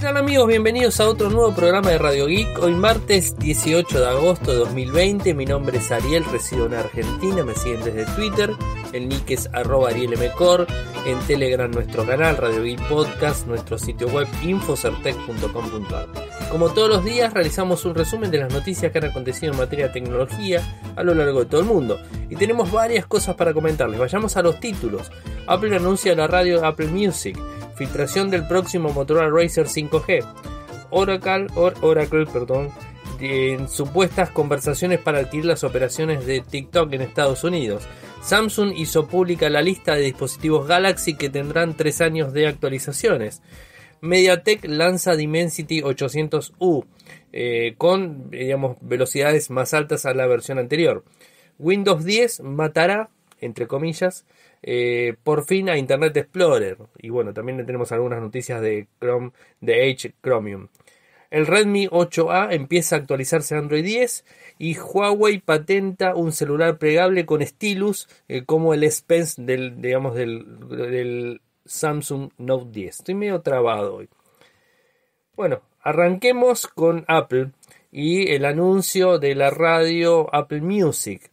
¿Qué tal amigos? Bienvenidos a otro nuevo programa de Radio Geek. Hoy martes 18 de agosto de 2020. Mi nombre es Ariel, resido en Argentina, me siguen desde Twitter el nick arroba en Telegram nuestro canal, Radio Geek Podcast, nuestro sitio web infocertec.com.ar. Como todos los días realizamos un resumen de las noticias que han acontecido en materia de tecnología a lo largo de todo el mundo y tenemos varias cosas para comentarles. Vayamos a los títulos. Apple anuncia la radio Apple Music, filtración del próximo Motorola Racer 5G. Oracle, Oracle, perdón, en supuestas conversaciones para adquirir las operaciones de TikTok en Estados Unidos. Samsung hizo pública la lista de dispositivos Galaxy que tendrán tres años de actualizaciones. MediaTek lanza Dimensity 800U eh, con digamos, velocidades más altas a la versión anterior. Windows 10 matará, entre comillas, eh, por fin a Internet Explorer. Y bueno, también tenemos algunas noticias de Chrome, de Edge Chromium. El Redmi 8A empieza a actualizarse a Android 10 y Huawei patenta un celular plegable con stylus eh, como el S Pen del, digamos, del, Samsung Note 10. Estoy medio trabado hoy. Bueno, arranquemos con Apple y el anuncio de la radio Apple Music.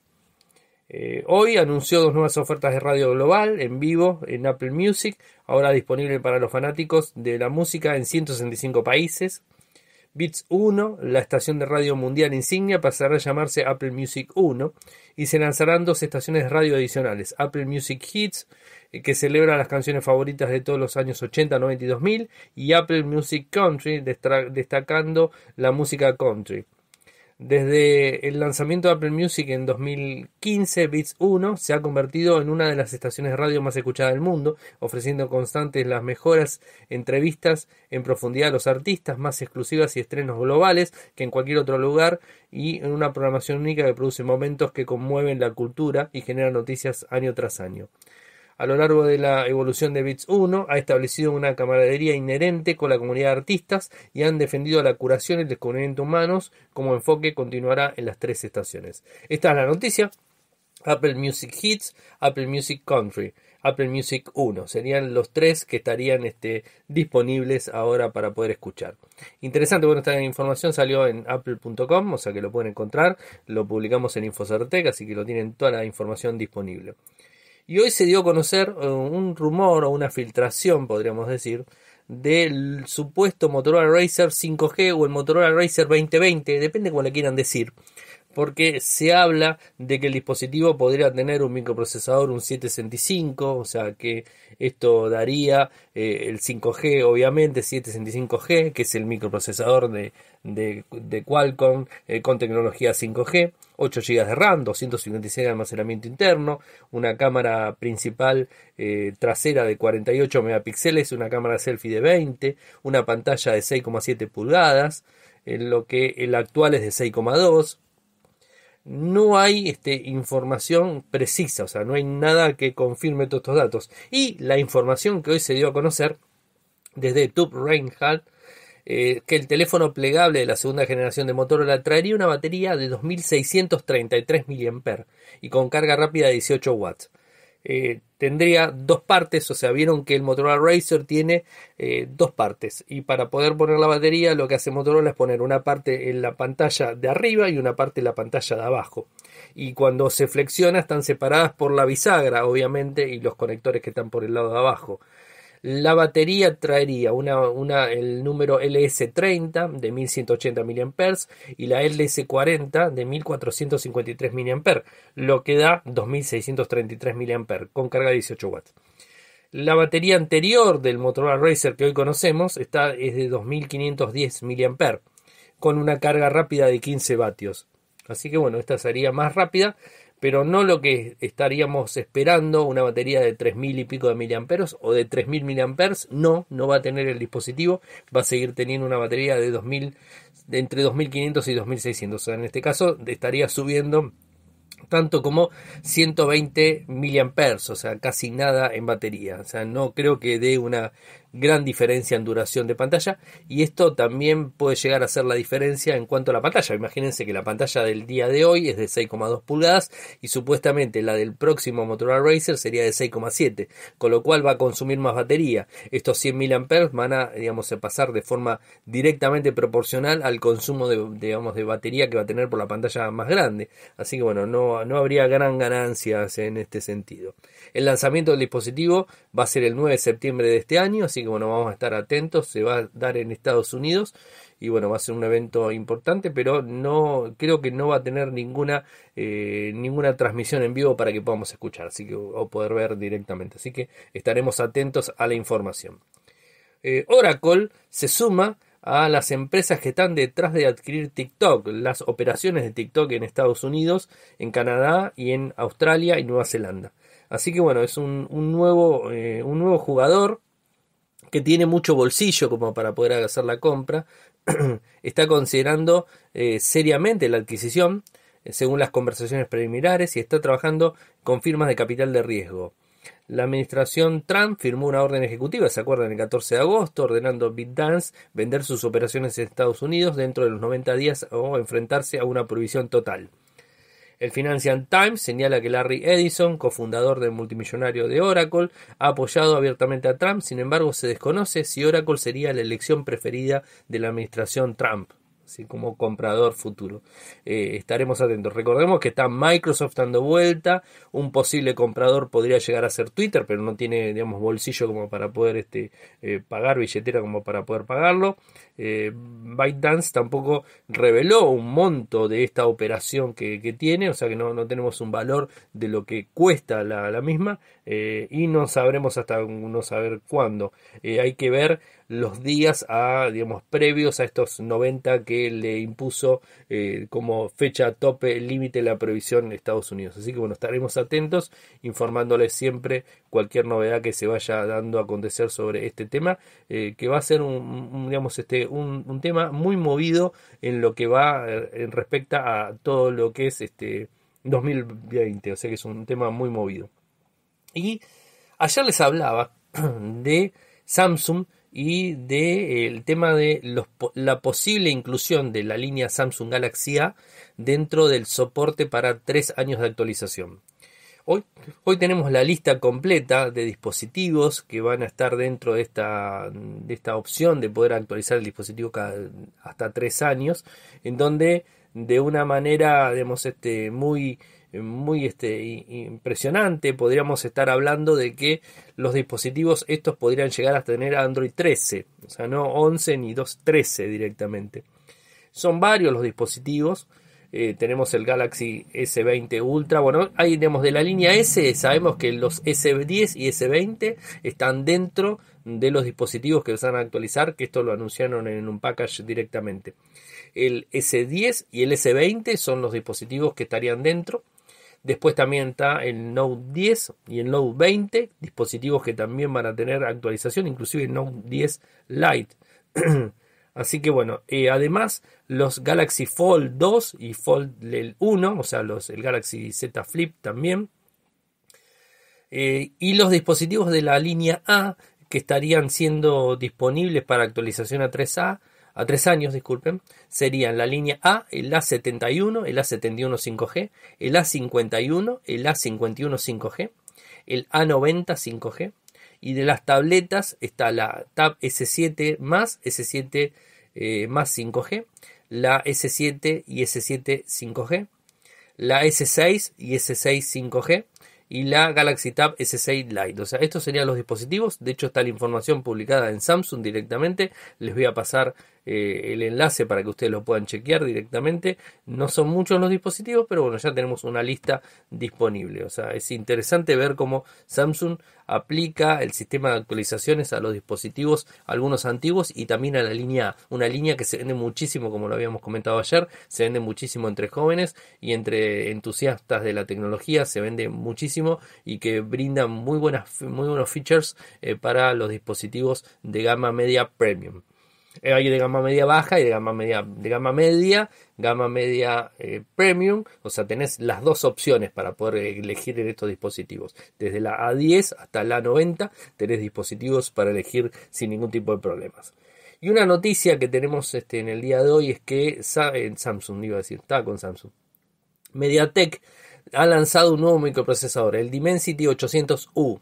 Eh, hoy anunció dos nuevas ofertas de radio global en vivo en Apple Music, ahora disponible para los fanáticos de la música en 165 países. Beats 1, la estación de radio mundial insignia, pasará a llamarse Apple Music 1 y se lanzarán dos estaciones de radio adicionales, Apple Music Hits, eh, que celebra las canciones favoritas de todos los años 80, 90 y y Apple Music Country, destacando la música country. Desde el lanzamiento de Apple Music en 2015, Beats 1 se ha convertido en una de las estaciones de radio más escuchadas del mundo, ofreciendo constantes las mejoras, entrevistas en profundidad a los artistas, más exclusivas y estrenos globales que en cualquier otro lugar, y en una programación única que produce momentos que conmueven la cultura y generan noticias año tras año a lo largo de la evolución de Bits 1 ha establecido una camaradería inherente con la comunidad de artistas y han defendido la curación y el descubrimiento humanos como enfoque continuará en las tres estaciones. Esta es la noticia. Apple Music Hits, Apple Music Country, Apple Music 1. Serían los tres que estarían este, disponibles ahora para poder escuchar. Interesante, bueno, esta información salió en apple.com, o sea que lo pueden encontrar. Lo publicamos en Infocertec, así que lo tienen toda la información disponible. Y hoy se dio a conocer eh, un rumor o una filtración, podríamos decir, del supuesto Motorola Racer 5G o el Motorola Racer 2020, depende cómo le quieran decir, porque se habla de que el dispositivo podría tener un microprocesador, un 765, o sea que esto daría eh, el 5G, obviamente 765G, que es el microprocesador de, Qualcomm eh, con tecnología 5G, 8 GB de RAM, 256 de almacenamiento interno, una cámara principal eh, trasera de 48 megapíxeles, una cámara selfie de 20, una pantalla de 6,7 pulgadas, en lo que el actual es de 6,2 no hay este, información precisa, o sea, no hay nada que confirme todos estos datos. Y la información que hoy se dio a conocer desde Tube Reinhardt, eh, que el teléfono plegable de la segunda generación de Motorola traería una batería de 2633 mAh y con carga rápida de 18 watts. Eh, tendría dos partes, o sea, vieron que el Motorola Racer tiene eh, dos partes y para poder poner la batería lo que hace Motorola es poner una parte en la pantalla de arriba y una parte en la pantalla de abajo. Y cuando se flexiona están separadas por la bisagra, obviamente, y los conectores que están por el lado de abajo. La batería traería una, el número LS30 de 1180 mAh y la LS40 de 1453 mAh, lo que da 2633 mAh con carga de 18 watts. La batería anterior del Motorola Racer que hoy conocemos está, es de 2510 mAh con una carga rápida de 15 vatios. Así que bueno, esta sería más rápida pero no lo que estaríamos esperando, una batería de 3.000 y pico de miliamperos o de 3.000 miliamperes, no, no va a tener el dispositivo, va a seguir teniendo una batería de 2.000, de entre 2.500 y 2.600, o sea, en este caso estaría subiendo tanto como 120 miliamperes, o sea, casi nada en batería, o sea, no creo que dé una gran diferencia en duración de pantalla y esto también puede llegar a ser la diferencia en cuanto a la pantalla. Imagínense que la pantalla del día de hoy es de 6,2 pulgadas y supuestamente la del próximo Motorola Racer sería de 6,7, con lo cual va a consumir más batería. Estos mil amperes van a, digamos, a pasar de forma directamente proporcional al consumo de, digamos, de batería que va a tener por la pantalla más grande. Así que bueno, no, no habría gran ganancias en este sentido. El lanzamiento del dispositivo va a ser el 9 de septiembre de este año, así bueno, vamos a estar atentos, se va a dar en Estados Unidos y bueno, va a ser un evento importante, pero no creo que no va a tener ninguna, eh, ninguna transmisión en vivo para que podamos escuchar, así que o poder ver directamente, así que estaremos atentos a la información. Eh, Oracle se suma a las empresas que están detrás de adquirir TikTok, las operaciones de TikTok en Estados Unidos, en Canadá y en Australia y Nueva Zelanda. Así que bueno, es un, nuevo, eh, un nuevo jugador que tiene mucho bolsillo como para poder hacer la compra, está considerando eh, seriamente la adquisición, eh, según las conversaciones preliminares, y está trabajando con firmas de capital de riesgo. La administración Trump firmó una orden ejecutiva, se acuerdan, el 14 de agosto, ordenando a dance vender sus operaciones en Estados Unidos dentro de los 90 días o enfrentarse a una prohibición total. El Financial Times señala que Larry Edison, cofundador del multimillonario de Oracle, ha apoyado abiertamente a Trump, sin embargo se desconoce si Oracle sería la elección preferida de la administración Trump como comprador futuro. Eh, estaremos atentos. Recordemos que está Microsoft dando vuelta, un posible comprador podría llegar a ser Twitter, pero no tiene digamos, bolsillo como para poder este, eh, pagar, billetera como para poder pagarlo. Eh, ByteDance tampoco reveló un monto de esta operación que, tiene, o sea que no, tenemos un valor de lo que cuesta la misma, eh, y no sabremos hasta no saber cuándo. Eh, hay que ver los días a, digamos, previos a estos 90 que le impuso eh, como fecha tope límite la previsión en Estados Unidos. Así que bueno, estaremos atentos, informándoles siempre cualquier novedad que se vaya dando a acontecer sobre este tema, que va a ser un, digamos, este, un, un, tema muy movido en lo que va en respecto a todo lo que es este 2020, o sea que es un tema muy movido. Y ayer les hablaba de Samsung y del eh, tema de la posible inclusión de la línea Samsung Galaxy A dentro del soporte para tres años de actualización. Hoy, hoy, tenemos la lista completa de dispositivos que van a estar dentro de esta, de esta opción de poder actualizar el dispositivo hasta tres años, en donde de una manera, este, muy, muy este, impresionante. Podríamos estar hablando de que los dispositivos estos podrían llegar a tener Android 13, o sea, no 11 ni 2, 13 directamente. Son varios los dispositivos. Eh, tenemos el Galaxy S20 Ultra. Bueno, ahí tenemos de la línea S, sabemos que los S10 y S20 están dentro de los dispositivos que van a actualizar, que esto lo anunciaron en un package directamente. El S10 y el S20 son los dispositivos que estarían dentro. Después también está el Note 10 y el Note 20, dispositivos que también van a tener actualización, inclusive el Note 10 Lite. Así que bueno, eh, además los Galaxy Fold 2 y Fold 1, o sea, los, el Galaxy Z Flip también. Eh, y los dispositivos de la línea A que estarían siendo disponibles para actualización a 3A a tres años, disculpen, serían la línea A, el A71, el A71 5G, el A51, el A51 5G, el A90 5G, y de las tabletas está la Tab S7 más, S7 eh, más 5G, la S7 y S7 5G, la S6 y S6 5G, y la Galaxy Tab S6 Lite. O sea, estos serían los dispositivos. De hecho, está la información publicada en Samsung directamente. Les voy a pasar eh, el enlace para que ustedes lo puedan chequear directamente. No son muchos los dispositivos, pero bueno, ya tenemos una lista disponible. O sea, es interesante ver cómo Samsung aplica el sistema de actualizaciones a los dispositivos, algunos antiguos y también a la línea, una línea que se vende muchísimo, como lo habíamos comentado ayer, se vende muchísimo entre jóvenes y entre entusiastas de la tecnología, se vende muchísimo y que brinda muy, buenas, muy buenos features eh, para los dispositivos de gama media premium. Eh, hay de gama media baja y de gama media, de gama media, gama media eh, premium. O sea, tenés las dos opciones para poder elegir en estos dispositivos. Desde la A10 hasta la A90 tenés dispositivos para elegir sin ningún tipo de problemas. Y una noticia que tenemos este, en el día de hoy es que eh, Samsung, iba a decir, estaba con Samsung. MediaTek ha lanzado un nuevo microprocesador, el Dimensity 800U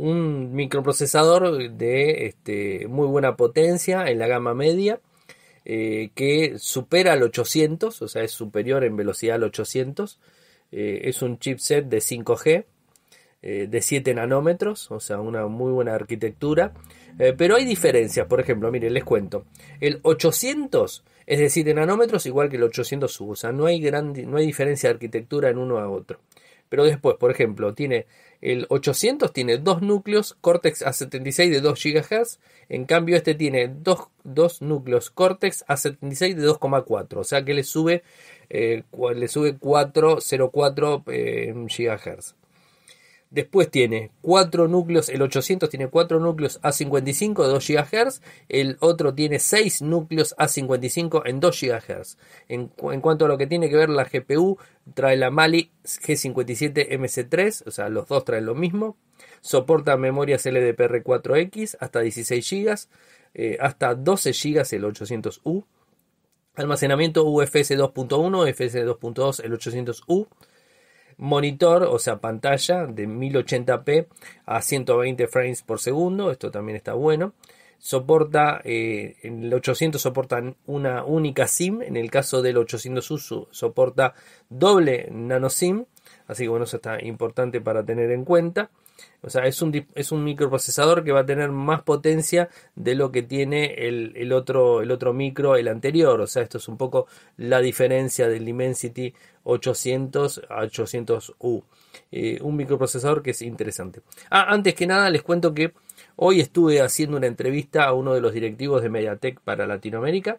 un microprocesador de este, muy buena potencia en la gama media eh, que supera al 800, o sea, es superior en velocidad al 800. Eh, es un chipset de 5G eh, de 7 nanómetros, o sea, una muy buena arquitectura. pero hay diferencias, por ejemplo, miren, les cuento. El 800 es de 7 nanómetros igual que el 800 sub, o sea, no hay, no hay diferencia de arquitectura en uno a otro. Pero después, por ejemplo, tiene el 800 tiene dos núcleos Cortex A76 de 2 GHz, en cambio este tiene dos, núcleos Cortex A76 de 2,4, o sea que le sube 404 eh, eh, GHz. Después tiene cuatro núcleos, el 800 tiene cuatro núcleos A55 de 2 GHz, el otro tiene seis núcleos A55 en 2 GHz. En, cuanto a lo que tiene que ver la GPU, trae la Mali G57MC3, o sea, los dos traen lo mismo. Soporta memorias LDPR4X hasta 16 GB, eh, hasta 12 GB el 800U. Almacenamiento UFS 2.1, UFS 2.2, el 800U monitor, o sea, pantalla de 1080p a 120 frames por segundo, esto también está bueno. Soporta, eh, el 800 soporta una única SIM, en el caso del 800 USU soporta doble nano SIM, así que bueno, eso está importante para tener en cuenta. O sea, es un, microprocesador que va a tener más potencia de lo que tiene el, otro, el otro micro, el anterior. O sea, esto es un poco la diferencia del Dimensity 800 a 800U. Eh, un microprocesador que es interesante. Ah, antes que nada les cuento que hoy estuve haciendo una entrevista a uno de los directivos de Mediatek para Latinoamérica.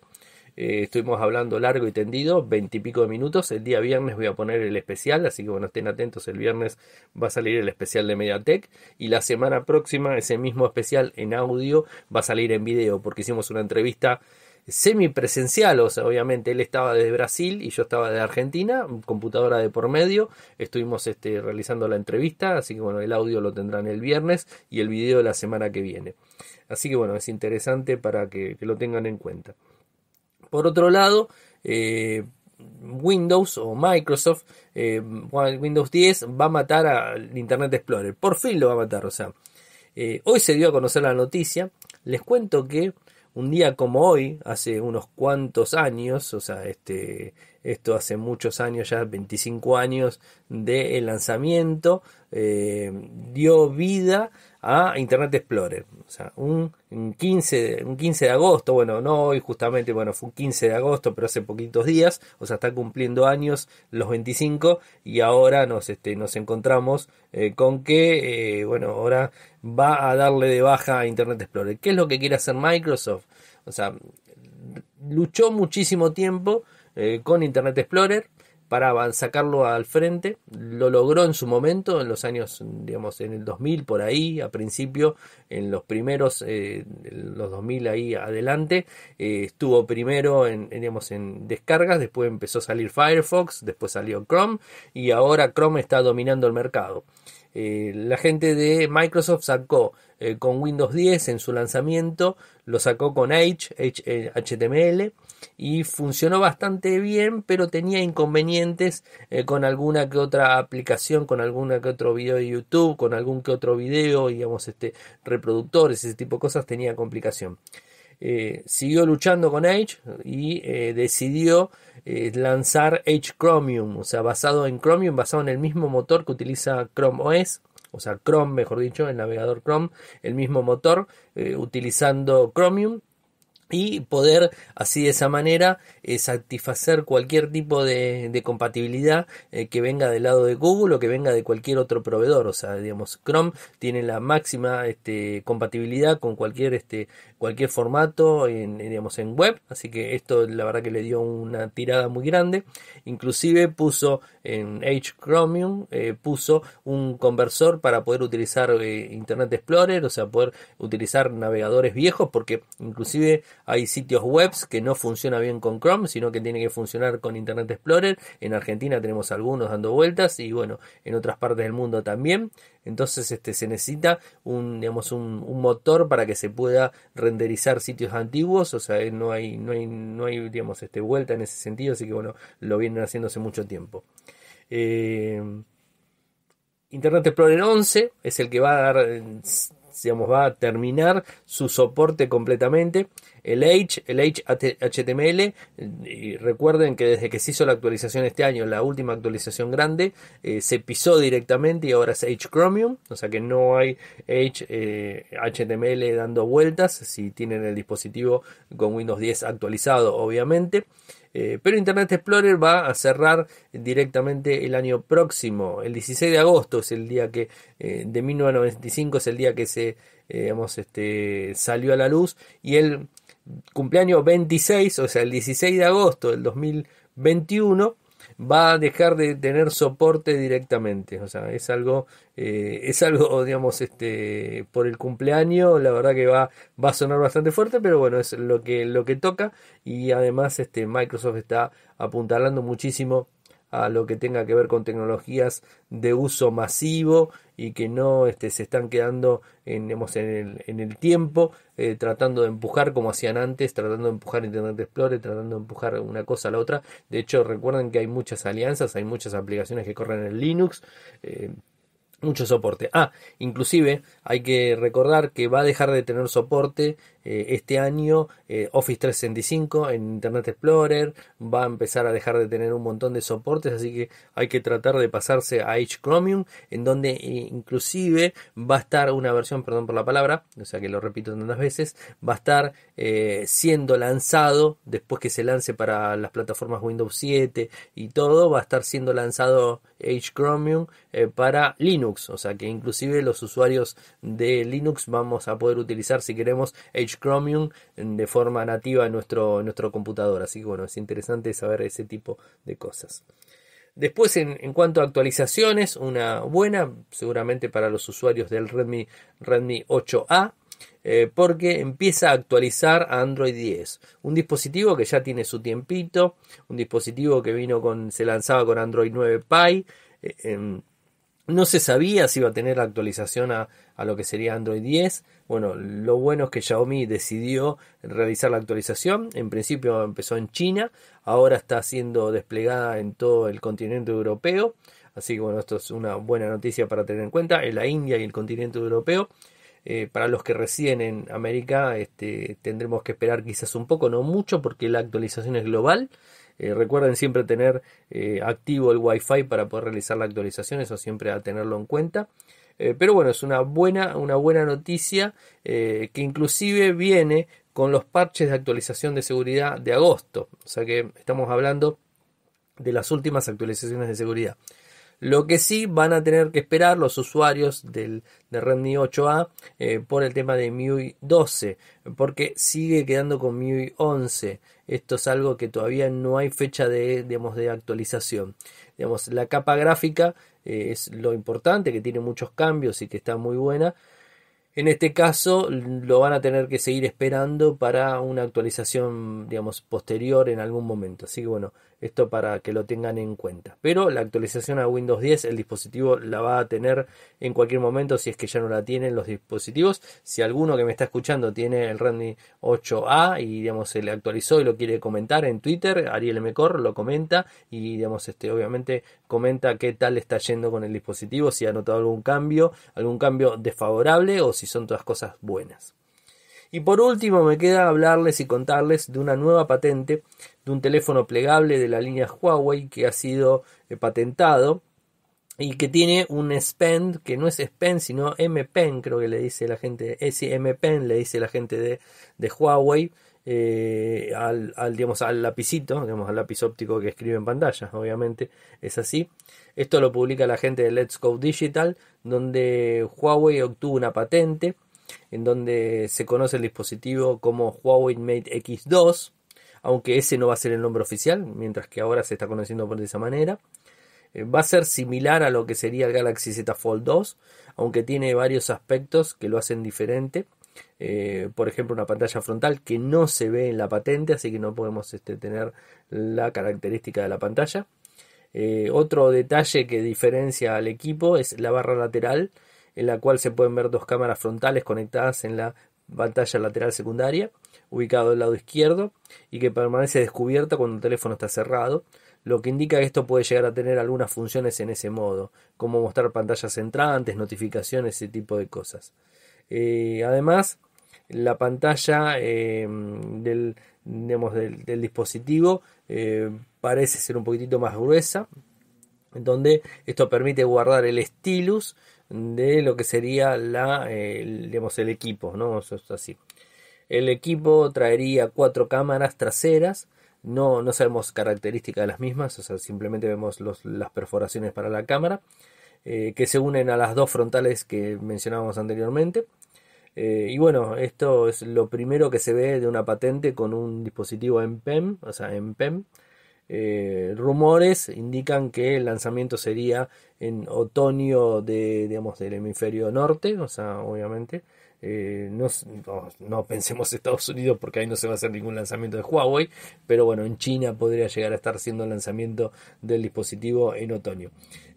Eh, estuvimos hablando largo y tendido, veintipico de minutos. El día viernes voy a poner el especial, así que bueno, estén atentos. El viernes va a salir el especial de Mediatek. Y la semana próxima, ese mismo especial en audio va a salir en video, porque hicimos una entrevista semipresencial, o sea, obviamente él estaba desde Brasil y yo estaba de Argentina, computadora de por medio, estuvimos este, realizando la entrevista, así que bueno, el audio lo tendrán el viernes y el video la semana que viene. Así que bueno, es interesante para que lo tengan en cuenta. Por otro lado, eh, Windows o Microsoft, eh, Windows 10 va a matar al Internet Explorer. Por fin lo va a matar, o sea. Eh, hoy se dio a conocer la noticia. Les cuento que un día como hoy, hace unos cuantos años, o sea, este, esto hace muchos años, ya 25 años de lanzamiento, eh, dio vida a Internet Explorer. O sea, un 15, un de agosto, bueno, no hoy justamente, bueno, fue un 15 de agosto, pero hace poquitos días, o sea, está cumpliendo años los 25 y ahora nos, este, nos encontramos eh, con que, eh, bueno, ahora va a darle de baja a Internet Explorer. ¿Qué es lo que quiere hacer Microsoft? O sea, luchó muchísimo tiempo eh, con Internet Explorer para sacarlo al frente. Lo logró en su momento, en los años, digamos, en el 2000 por ahí, a principio, en los primeros, eh, los 2000 ahí adelante, eh, estuvo primero en, descargas, después empezó a salir Firefox, después salió Chrome y ahora Chrome está dominando el mercado. la gente de Microsoft sacó con Windows 10 en su lanzamiento, lo sacó con HTML, y funcionó bastante bien, pero tenía inconvenientes eh, con alguna que otra aplicación, con alguna que otro video de YouTube, con algún que otro video, digamos, este, reproductores, ese tipo de cosas, tenía complicación. Eh, siguió luchando con Edge y eh, decidió lanzar Edge Chromium, o sea, basado en Chromium, basado en el mismo motor que utiliza Chrome OS, o sea, Chrome, mejor dicho, el navegador Chrome, el mismo motor, utilizando Chromium y poder así de esa manera eh, satisfacer cualquier tipo de, compatibilidad eh, que venga del lado de Google o que venga de cualquier otro proveedor o sea digamos Chrome tiene la máxima este, compatibilidad con cualquier este cualquier formato en, digamos en web así que esto la verdad que le dio una tirada muy grande inclusive puso en Edge Chromium eh, puso un conversor para poder utilizar Internet Explorer o sea poder utilizar navegadores viejos porque inclusive hay sitios web que no funciona bien con Chrome, sino que tiene que funcionar con Internet Explorer. En Argentina tenemos algunos dando vueltas y bueno, en otras partes del mundo también. Entonces este, se necesita un, digamos, un, motor para que se pueda renderizar sitios antiguos, o sea, no hay, no hay, digamos, este, vuelta en ese sentido, así que bueno, lo vienen haciendo hace mucho tiempo. Eh, Internet Explorer 11 es el que va a dar, eh, digamos, va a terminar su soporte completamente el H, el HTML. Y recuerden que desde que se hizo la actualización este año, la última actualización grande, eh, se pisó directamente y ahora es H Chromium. O sea que no hay H, HTML eh, dando vueltas. Si tienen el dispositivo con Windows 10 actualizado, obviamente. Eh, pero Internet Explorer va a cerrar directamente el año próximo. El 16 de agosto es el día que, de 1995 es el día que se, este, salió a la luz. Y el cumpleaños 26, o sea, el 16 de agosto del 2021, va a dejar de tener soporte directamente. O sea, es algo, eh, es algo, digamos, este, por el cumpleaños, la verdad que va, va a sonar bastante fuerte, pero bueno, es lo que, lo que toca. Y además, este, Microsoft está apuntalando muchísimo a lo que tenga que ver con tecnologías de uso masivo y que no este, se están quedando en, en, el, tiempo, eh, tratando de empujar como hacían antes, tratando de empujar Internet Explorer, tratando de empujar una cosa a la otra. De hecho, recuerden que hay muchas alianzas, hay muchas aplicaciones que corren en Linux. Eh, mucho soporte. Ah, inclusive hay que recordar que va a dejar de tener soporte eh, este año eh, Office 365 en Internet Explorer va a empezar a dejar de tener un montón de soportes, así que hay que tratar de pasarse a Edge Chromium, en donde eh, inclusive va a estar una versión, perdón por la palabra, o sea que lo repito tantas veces, va a estar siendo lanzado después que se lance para las plataformas Windows 7 y todo, va a estar siendo lanzado Edge Chromium para Linux, o sea que inclusive los usuarios de Linux vamos a poder utilizar si queremos Edge Chromium de forma nativa en nuestro, nuestro computador. Así que bueno, es interesante saber ese tipo de cosas. Después, en, cuanto a actualizaciones, una buena, seguramente para los usuarios del Redmi, Redmi 8A, eh, porque empieza a actualizar a Android 10. Un dispositivo que ya tiene su tiempito, un dispositivo que vino con, se lanzaba con Android 9 Pie. Eh, no se sabía si iba a tener la actualización a, lo que sería Android 10. Bueno, lo bueno es que Xiaomi decidió realizar la actualización. En principio empezó en China, ahora está siendo desplegada en todo el continente europeo. Así que bueno, esto es una buena noticia para tener en cuenta. En la India y el continente europeo. Eh, para los que residen en América, este, tendremos que esperar quizás un poco, no mucho, porque la actualización es global eh, recuerden siempre tener eh, activo el Wi-Fi para poder realizar la actualización, eso siempre a tenerlo en cuenta. Eh, pero bueno, es una buena, una buena noticia que inclusive viene con los parches de actualización de seguridad de agosto. O sea que estamos hablando de las últimas actualizaciones de seguridad. Lo que sí van a tener que esperar los usuarios del, de Redmi 8A eh, por el tema de MIUI 12, porque sigue quedando con MIUI 11. Esto es algo que todavía no hay fecha de, de actualización. Digamos, la capa gráfica eh, es lo importante, que tiene muchos cambios y que está muy buena, en este caso lo van a tener que seguir esperando para una actualización, digamos, posterior en algún momento. Así que bueno, esto para que lo tengan en cuenta. Pero la actualización a Windows 10, el dispositivo la va a tener en cualquier momento si es que ya no la tienen los dispositivos. Si alguno que me está escuchando tiene el Redmi 8A y digamos se le actualizó y lo quiere comentar en Twitter, Ariel Mecor lo comenta y digamos este obviamente comenta qué tal está yendo con el dispositivo, si ha notado algún cambio, algún cambio desfavorable o si son todas cosas buenas. Y por último me queda hablarles y contarles de una nueva patente de un teléfono plegable de la línea Huawei que ha sido eh, patentado y que tiene un SPEND. que no es SPEND sino M-Pen creo que le dice la gente, es M-Pen le dice la gente de, de Huawei eh, al, digamos, al lapicito, digamos, al lápiz óptico que escribe en pantalla, obviamente es así. Esto lo publica la gente de Let's Go Digital, donde Huawei obtuvo una patente, en donde se conoce el dispositivo como Huawei Mate X2, aunque ese no va a ser el nombre oficial, mientras que ahora se está conociendo por esa manera. Eh, va a ser similar a lo que sería el Galaxy Z Fold 2, aunque tiene varios aspectos que lo hacen diferente. Eh, por ejemplo, una pantalla frontal que no se ve en la patente, así que no podemos este, tener la característica de la pantalla. Eh, otro detalle que diferencia al equipo es la barra lateral, en la cual se pueden ver dos cámaras frontales conectadas en la pantalla lateral secundaria, ubicado al lado izquierdo, y que permanece descubierta cuando el teléfono está cerrado, lo que indica que esto puede llegar a tener algunas funciones en ese modo, como mostrar pantallas entrantes, notificaciones, ese tipo de cosas. Eh, además, la pantalla eh, del, dispositivo eh, parece ser un poquitito más gruesa, donde esto permite guardar el stylus de lo que sería la, el equipo, así. El equipo traería cuatro cámaras traseras, no, no sabemos características de las mismas, o sea, simplemente vemos las perforaciones para la cámara, que se unen a las dos frontales que mencionábamos anteriormente. Eh, y bueno, esto es lo primero que se ve de una patente con un dispositivo en PEM, o sea, en e eh, rumores indican que el lanzamiento sería en otoño de, digamos, del hemisferio norte, o sea, obviamente. Eh, no, no, en pensemos Estados Unidos porque ahí no se va a hacer ningún lanzamiento de Huawei, pero bueno, en China podría llegar a estar siendo el lanzamiento del dispositivo en otoño.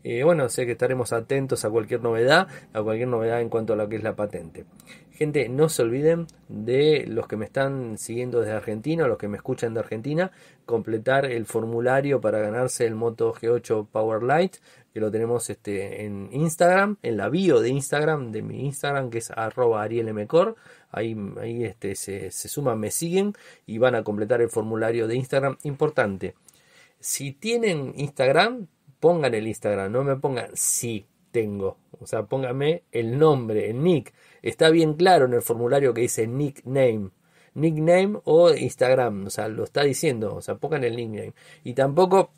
Eh, bueno, sé que estaremos atentos a cualquier novedad, a cualquier novedad en cuanto a lo que es la patente. Gente, no se olviden de los que me están siguiendo desde Argentina, los que me escuchan de Argentina, completar el formulario para ganarse el Moto G8 Power Lite, que lo tenemos este, en Instagram, en la bio de Instagram, de mi Instagram, que es arroba arielmcor. Ahí, ahí este, se, se suman, me siguen y van a completar el formulario de Instagram. Importante, si tienen Instagram, pongan el Instagram, no me pongan sí tengo. O sea, póngame el nombre, el nick. Está bien claro en el formulario que dice nickname. Nickname o Instagram, o sea, lo está diciendo, o sea, pongan el nickname. Y tampoco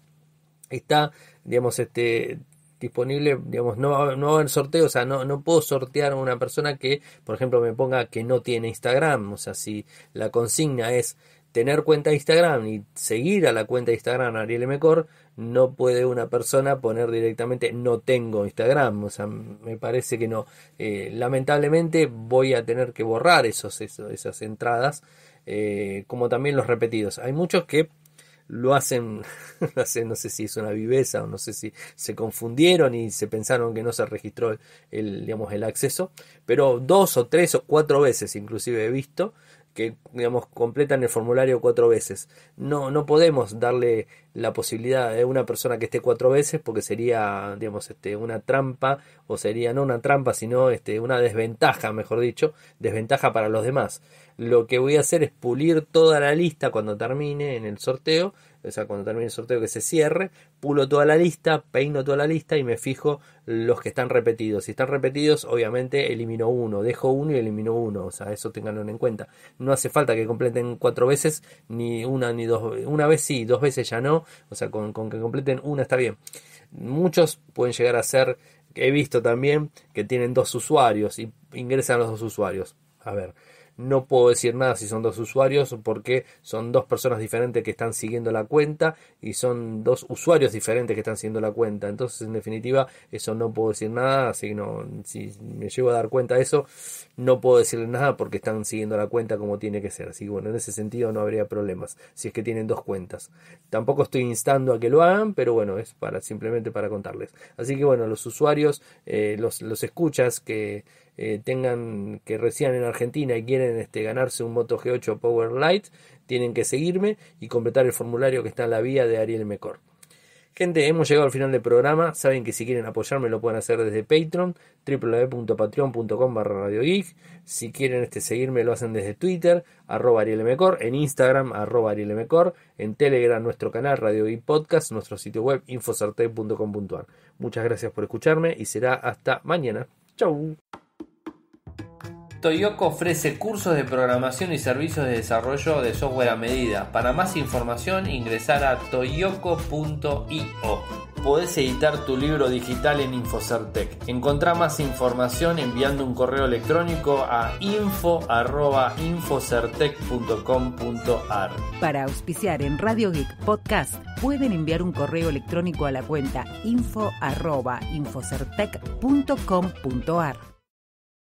está, digamos, este, disponible, digamos, no, no haber sorteo, o sea, no, no puedo sortear a una persona que, por ejemplo, me ponga que no tiene Instagram, o sea, si la consigna es tener cuenta de Instagram y seguir a la cuenta de Instagram Ariel Mecor, no puede una persona poner directamente no tengo Instagram, o sea, me parece que no. Eh, lamentablemente voy a tener que borrar esos, esas entradas, eh, como también los repetidos. Hay muchos que lo hacen, no sé si es una viveza o no sé si se confundieron y se pensaron que no se registró digamos, el acceso, pero dos o tres o cuatro veces inclusive he visto que digamos completan el formulario cuatro veces. No, no podemos darle la posibilidad a una persona que esté cuatro veces porque sería, digamos, este, una trampa o sería no una trampa, sino este, una desventaja, mejor dicho, desventaja para los demás. Lo que voy a hacer es pulir toda la lista cuando termine en el sorteo o sea, cuando termine el sorteo que se cierre, pulo toda la lista, peino toda la lista y me fijo los que están repetidos. Si están repetidos, obviamente elimino uno, dejo uno y elimino uno, o sea, eso tenganlo en cuenta. No hace falta que completen cuatro veces, ni una ni dos, una vez sí, dos veces ya no, o sea, con, con que completen una está bien. Muchos pueden llegar a ser, he visto también, que tienen dos usuarios y ingresan los dos usuarios. A ver, no puedo decir nada si son dos usuarios porque son dos personas diferentes que están siguiendo la cuenta y son dos usuarios diferentes que están siguiendo la cuenta. Entonces, en definitiva, eso no puedo decir nada. Si, no, si me llego a dar cuenta de eso, no puedo decirle nada porque están siguiendo la cuenta como tiene que ser. Así que, bueno, en ese sentido no habría problemas si es que tienen dos cuentas. Tampoco estoy instando a que lo hagan, pero bueno, es simplemente para contarles. Así que, bueno, los usuarios, eh, los, los escuchas que eh, tengan que residan en Argentina y quieren este, ganarse un Moto G8 Power Lite, tienen que seguirme y completar el formulario que está en la vía de Ariel Mecor. Gente, hemos llegado al final del programa. Saben que si quieren apoyarme lo pueden hacer desde Patreon, www.patreon.com barra Radio Geek. Si quieren este, seguirme lo hacen desde Twitter, arroba Ariel MeCor en Instagram, arroba Ariel MeCor en Telegram, nuestro canal Radio Geek Podcast, nuestro sitio web, infosarte.com.ar. Muchas gracias por escucharme y será hasta mañana. Chau. Toyoko ofrece cursos de programación y servicios de desarrollo de software a medida. Para más información ingresar a toyoko.io. Podés editar tu libro digital en Infocertec. Encontrá más información enviando un correo electrónico a info.infocertec.com.ar. Para auspiciar en Radio Geek Podcast pueden enviar un correo electrónico a la cuenta info.infocertec.com.ar.